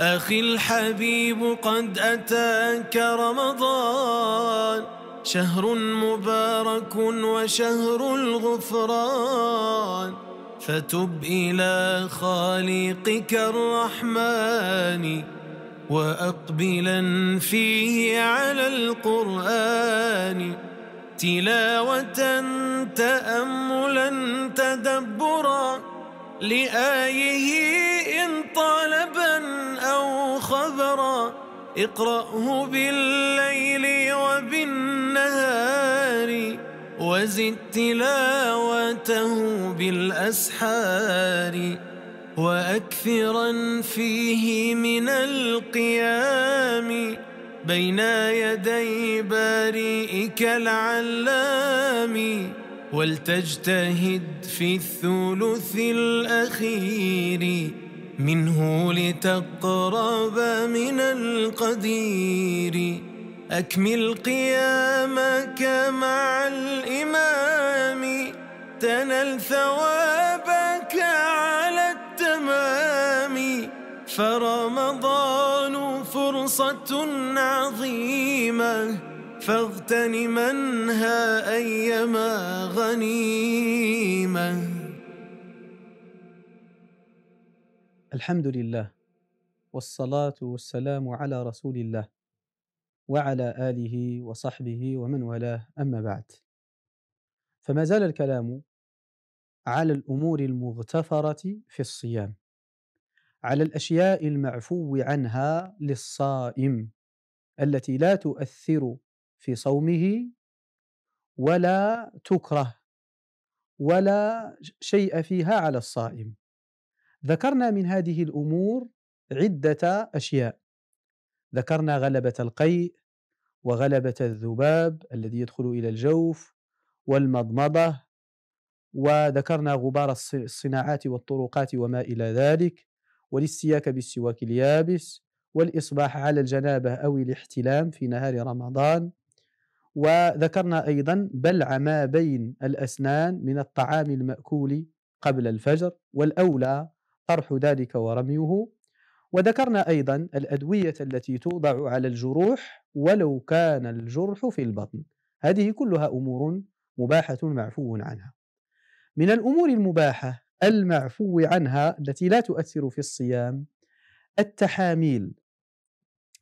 أخي الحبيب قد أتاك رمضان شهر مبارك وشهر الغفران فتب إلى خالقك الرحمن وأقبلا فيه على القرآن تلاوة تأملا تدبرا لآيه إن طالبا خبرا اقرأه بالليل وبالنهار وزد تلاوته بالأسحار وأكثرا فيه من القيام بين يدي بارئك العلام ولتجتهد في الثلث الأخير منه لتقرب من القدير أكمل قيامك مع الإمام تنل ثوابك على التمام فرمضان فرصة عظيمة فاغتنمنها أيما غنيمة الحمد لله والصلاة والسلام على رسول الله وعلى آله وصحبه ومن والاه أما بعد فما زال الكلام على الأمور المغتفرة في الصيام على الأشياء المعفو عنها للصائم التي لا تؤثر في صومه ولا تكره ولا شيء فيها على الصائم ذكرنا من هذه الامور عده اشياء ذكرنا غلبه القيء وغلبه الذباب الذي يدخل الى الجوف والمضمضه وذكرنا غبار الصناعات والطرقات وما الى ذلك والاستياك بالسواك اليابس والاصباح على الجنابه او الاحتلام في نهار رمضان وذكرنا ايضا بلع ما بين الاسنان من الطعام الماكول قبل الفجر والاولى طرح ذلك ورميه وذكرنا أيضا الأدوية التي توضع على الجروح ولو كان الجرح في البطن هذه كلها أمور مباحة معفو عنها من الأمور المباحة المعفو عنها التي لا تؤثر في الصيام التحاميل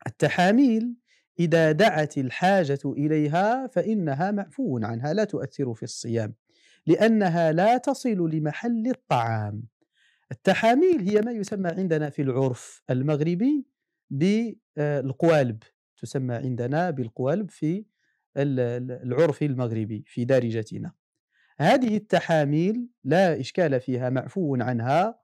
التحاميل إذا دعت الحاجة إليها فإنها معفو عنها لا تؤثر في الصيام لأنها لا تصل لمحل الطعام التحاميل هي ما يسمى عندنا في العرف المغربي بالقوالب آه، تسمى عندنا بالقوالب في العرف المغربي في دارجتنا هذه التحاميل لا إشكال فيها معفو عنها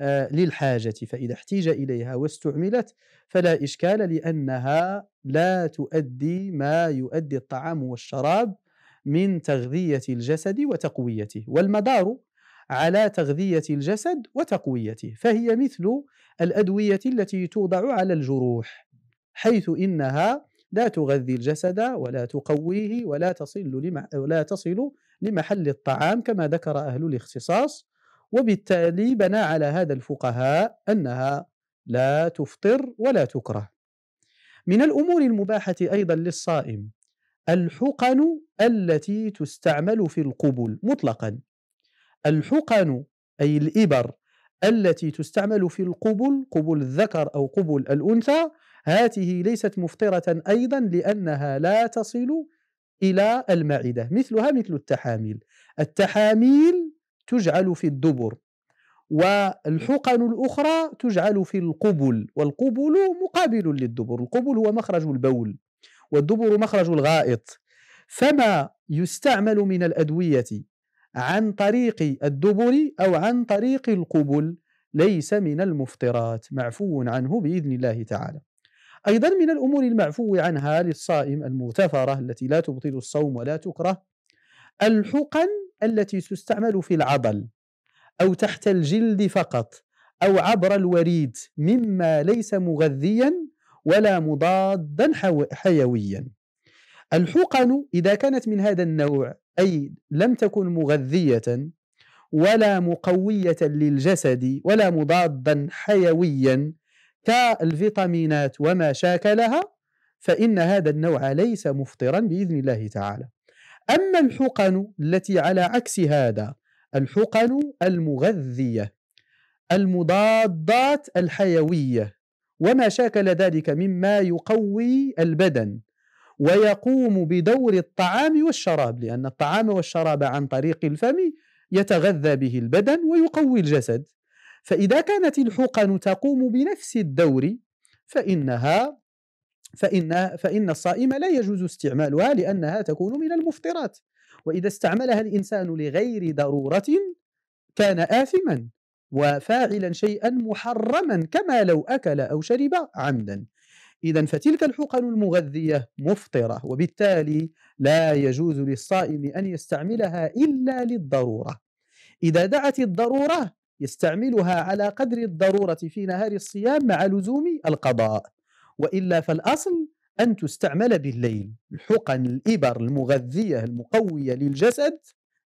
آه، للحاجة فإذا احتيج إليها واستعملت فلا إشكال لأنها لا تؤدي ما يؤدي الطعام والشراب من تغذية الجسد وتقويته والمدار على تغذيه الجسد وتقويته فهي مثل الادويه التي توضع على الجروح حيث انها لا تغذي الجسد ولا تقويه ولا تصل ولا تصل لمحل الطعام كما ذكر اهل الاختصاص وبالتالي بنى على هذا الفقهاء انها لا تفطر ولا تكره من الامور المباحه ايضا للصائم الحقن التي تستعمل في القبل مطلقا الحقن أي الإبر التي تستعمل في القبل قبل الذكر أو قبل الأنثى هذه ليست مفطرة أيضا لأنها لا تصل إلى المعدة مثلها مثل التحاميل التحاميل تجعل في الدبر والحقن الأخرى تجعل في القبل والقبل مقابل للدبر القبل هو مخرج البول والدبر مخرج الغائط فما يستعمل من الأدوية عن طريق الدبر أو عن طريق القبل ليس من المفطرات معفو عنه بإذن الله تعالى أيضا من الأمور المعفو عنها للصائم المغتفرة التي لا تبطل الصوم ولا تكره الحقن التي تستعمل في العضل أو تحت الجلد فقط أو عبر الوريد مما ليس مغذيا ولا مضادا حيويا الحقن إذا كانت من هذا النوع أي لم تكن مغذية ولا مقوية للجسد ولا مضادا حيويا كالفيتامينات وما شاكلها فإن هذا النوع ليس مفطرا بإذن الله تعالى أما الحقن التي على عكس هذا الحقن المغذية المضادات الحيوية وما شاكل ذلك مما يقوي البدن ويقوم بدور الطعام والشراب لأن الطعام والشراب عن طريق الفم يتغذى به البدن ويقوي الجسد فإذا كانت الحقن تقوم بنفس الدور فإنها فإن فإن الصائم لا يجوز استعمالها لأنها تكون من المفطرات وإذا استعملها الإنسان لغير ضرورة كان آثما وفاعلا شيئا محرما كما لو أكل أو شرب عمدا إذا فتلك الحقن المغذية مفطرة وبالتالي لا يجوز للصائم أن يستعملها إلا للضرورة إذا دعت الضرورة يستعملها على قدر الضرورة في نهار الصيام مع لزوم القضاء وإلا فالأصل أن تستعمل بالليل الحقن الإبر المغذية المقوية للجسد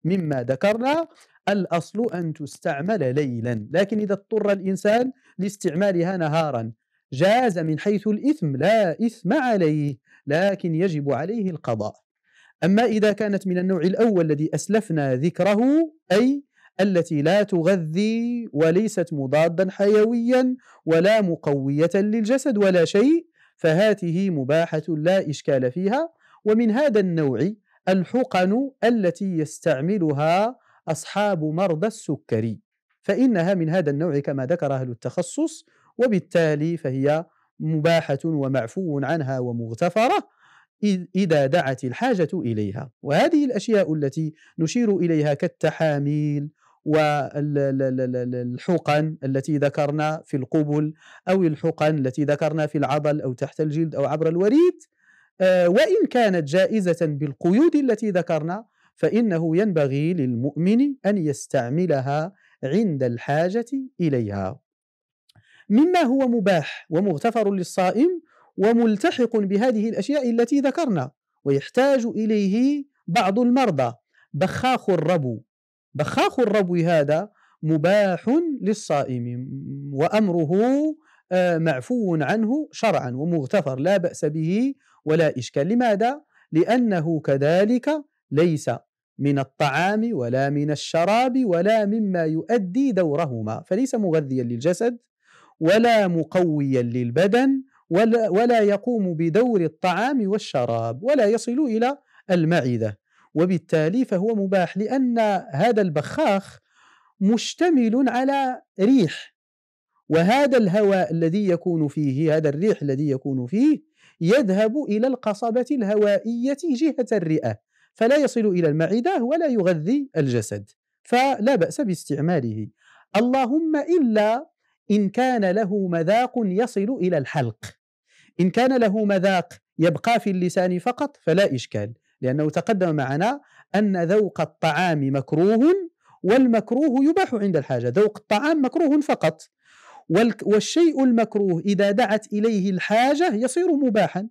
مما ذكرنا الأصل أن تستعمل ليلا لكن إذا اضطر الإنسان لاستعمالها نهارا جاز من حيث الإثم لا إثم عليه لكن يجب عليه القضاء أما إذا كانت من النوع الأول الذي أسلفنا ذكره أي التي لا تغذي وليست مضادا حيويا ولا مقوية للجسد ولا شيء فهاته مباحة لا إشكال فيها ومن هذا النوع الحقن التي يستعملها أصحاب مرضى السكري فإنها من هذا النوع كما ذكر أهل التخصص وبالتالي فهي مباحة ومعفو عنها ومغتفرة إذا دعت الحاجة إليها وهذه الأشياء التي نشير إليها كالتحاميل والحقن التي ذكرنا في القبل أو الحقن التي ذكرنا في العضل أو تحت الجلد أو عبر الوريد آه، وإن كانت جائزة بالقيود التي ذكرنا فإنه ينبغي للمؤمن أن يستعملها عند الحاجة إليها مما هو مباح ومغتفر للصائم وملتحق بهذه الأشياء التي ذكرنا ويحتاج إليه بعض المرضى بخاخ الربو بخاخ الربو هذا مباح للصائم وأمره آه، معفو عنه شرعا ومغتفر لا بأس به ولا إشكال لماذا؟ لأنه كذلك ليس من الطعام ولا من الشراب ولا مما يؤدي دورهما فليس مغذيا للجسد ولا مقويا للبدن ولا, ولا يقوم بدور الطعام والشراب ولا يصل الى المعده وبالتالي فهو مباح لان هذا البخاخ مشتمل على ريح وهذا الهواء الذي يكون فيه هذا الريح الذي يكون فيه يذهب الى القصبه الهوائيه جهه الرئه فلا يصل الى المعده ولا يغذي الجسد فلا باس باستعماله اللهم الا إن كان له مذاق يصل إلى الحلق إن كان له مذاق يبقى في اللسان فقط فلا إشكال لأنه تقدم معنا أن ذوق الطعام مكروه والمكروه يباح عند الحاجة ذوق الطعام مكروه فقط والشيء المكروه إذا دعت إليه الحاجة يصير مباحا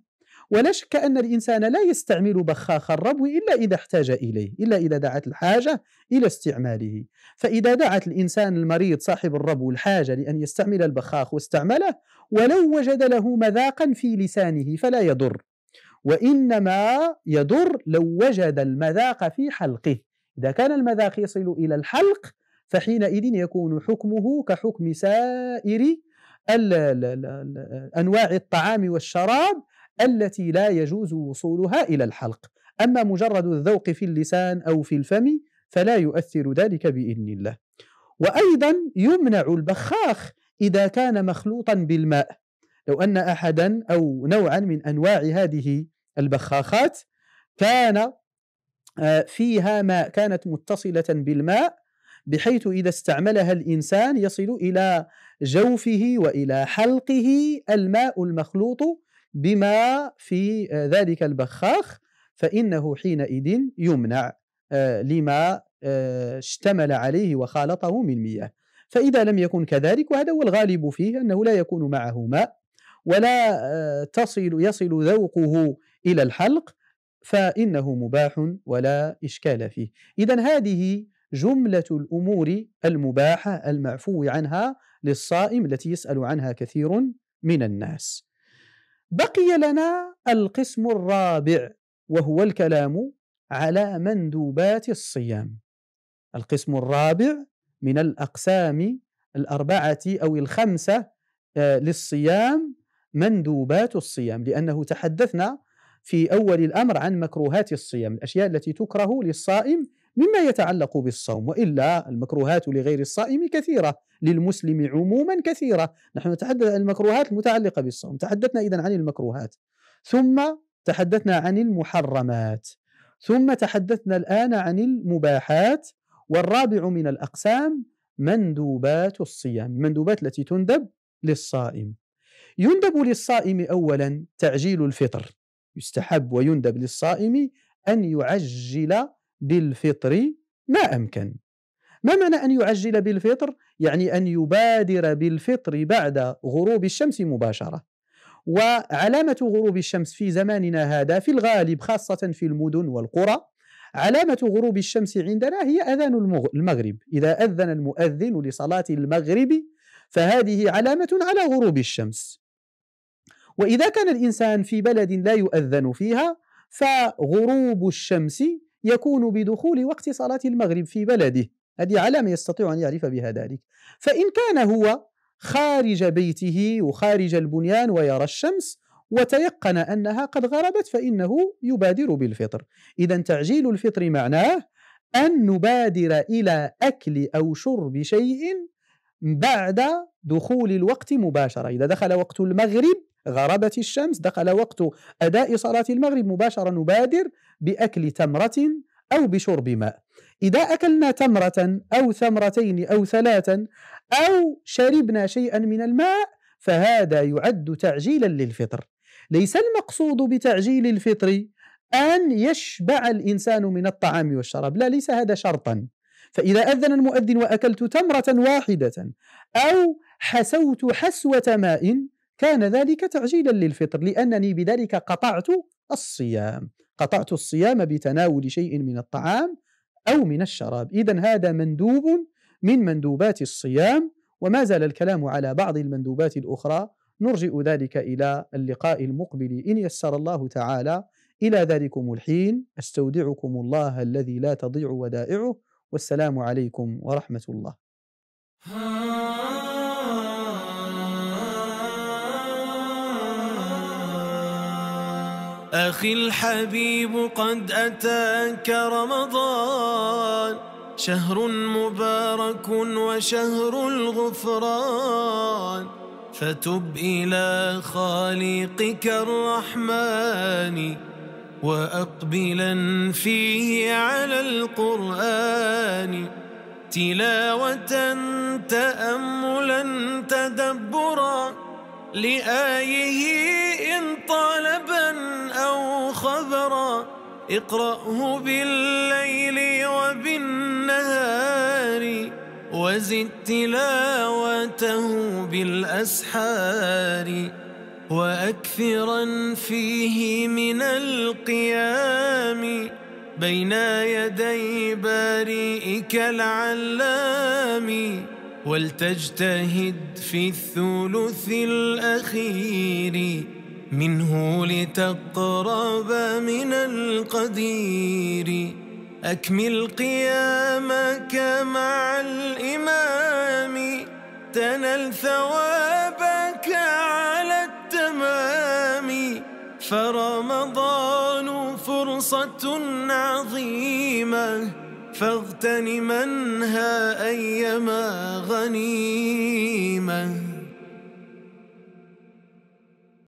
ولا شك أن الإنسان لا يستعمل بخاخ الربو إلا إذا احتاج إليه إلا إذا دعت الحاجة إلى استعماله فإذا دعت الإنسان المريض صاحب الربو الحاجة لأن يستعمل البخاخ واستعمله ولو وجد له مذاقا في لسانه فلا يضر وإنما يضر لو وجد المذاق في حلقه إذا كان المذاق يصل إلى الحلق فحينئذ يكون حكمه كحكم سائر أنواع الطعام والشراب التي لا يجوز وصولها الى الحلق اما مجرد الذوق في اللسان او في الفم فلا يؤثر ذلك باذن الله وايضا يمنع البخاخ اذا كان مخلوطا بالماء لو ان احدا او نوعا من انواع هذه البخاخات كان آه، فيها ماء كانت متصله بالماء بحيث اذا استعملها الانسان يصل الى جوفه والى حلقه الماء المخلوط بما في آه، ذلك البخاخ فإنه حينئذ يمنع آه، لما آه، اشتمل عليه وخالطه من مياه فإذا لم يكن كذلك وهذا هو الغالب فيه أنه لا يكون معه ماء ولا تصل يصل ذوقه إلى الحلق فإنه مباح ولا إشكال فيه إذا هذه جملة الأمور المباحة المعفو عنها للصائم التي يسأل عنها كثير من الناس بقي لنا القسم الرابع وهو الكلام على مندوبات الصيام القسم الرابع من الاقسام الاربعه او الخمسه آه، للصيام مندوبات الصيام لانه تحدثنا في اول الامر عن مكروهات الصيام الاشياء التي تكره للصائم مما يتعلق بالصوم والا المكروهات لغير الصائم كثيره للمسلم عموما كثيره نحن نتحدث عن المكروهات المتعلقه بالصوم تحدثنا اذا عن المكروهات ثم تحدثنا عن المحرمات ثم تحدثنا الان عن المباحات والرابع من الاقسام مندوبات الصيام المندوبات التي تندب للصائم يندب للصائم اولا تعجيل الفطر يستحب ويندب للصائم ان يعجل بالفطر ما أمكن ما معنى أن يعجل بالفطر؟ يعني أن يبادر بالفطر بعد غروب الشمس مباشرة وعلامة غروب الشمس في زماننا هذا في الغالب خاصة في المدن والقرى علامة غروب الشمس عندنا هي أذان المغرب إذا أذن المؤذن لصلاة المغرب فهذه علامة على غروب الشمس وإذا كان الإنسان في بلد لا يؤذن فيها فغروب الشمس يكون بدخول وقت صلاة المغرب في بلده هذه علامة يستطيع أن يعرف بها ذلك فإن كان هو خارج بيته وخارج البنيان ويرى الشمس وتيقن أنها قد غربت فإنه يبادر بالفطر إذا تعجيل الفطر معناه أن نبادر إلى أكل أو شرب شيء بعد دخول الوقت مباشرة إذا دخل وقت المغرب غربت الشمس دخل وقت أداء صلاة المغرب مباشرة نبادر بأكل تمرة أو بشرب ماء إذا أكلنا تمرة أو ثمرتين أو ثلاثا أو شربنا شيئا من الماء فهذا يعد تعجيلا للفطر ليس المقصود بتعجيل الفطر أن يشبع الإنسان من الطعام والشراب لا ليس هذا شرطا فإذا أذن المؤذن وأكلت تمرة واحدة أو حسوت حسوة ماء كان ذلك تعجيلا للفطر لأنني بذلك قطعت الصيام قطعت الصيام بتناول شيء من الطعام أو من الشراب إذا هذا مندوب من مندوبات الصيام وما زال الكلام على بعض المندوبات الأخرى نرجئ ذلك إلى اللقاء المقبل إن يسر الله تعالى إلى ذلكم الحين أستودعكم الله الذي لا تضيع ودائعه والسلام عليكم ورحمة الله أخي الحبيب قد أتاك رمضان شهر مبارك وشهر الغفران فتب إلى خالقك الرحمن وأقبلا فيه على القرآن تلاوة تأملا تدبرا لآيه إن طلبا أو خبرا اقرأه بالليل وبالنهار وزد تلاوته بالأسحار وأكثرا فيه من القيام بين يدي بارئك العلام ولتجتهد في الثلث الأخير منه لتقرب من القدير أكمل قيامك مع الإمام تنل ثوابك على التمام فرمضان فرصة عظيمة فاغتنمنها أيما غنيمه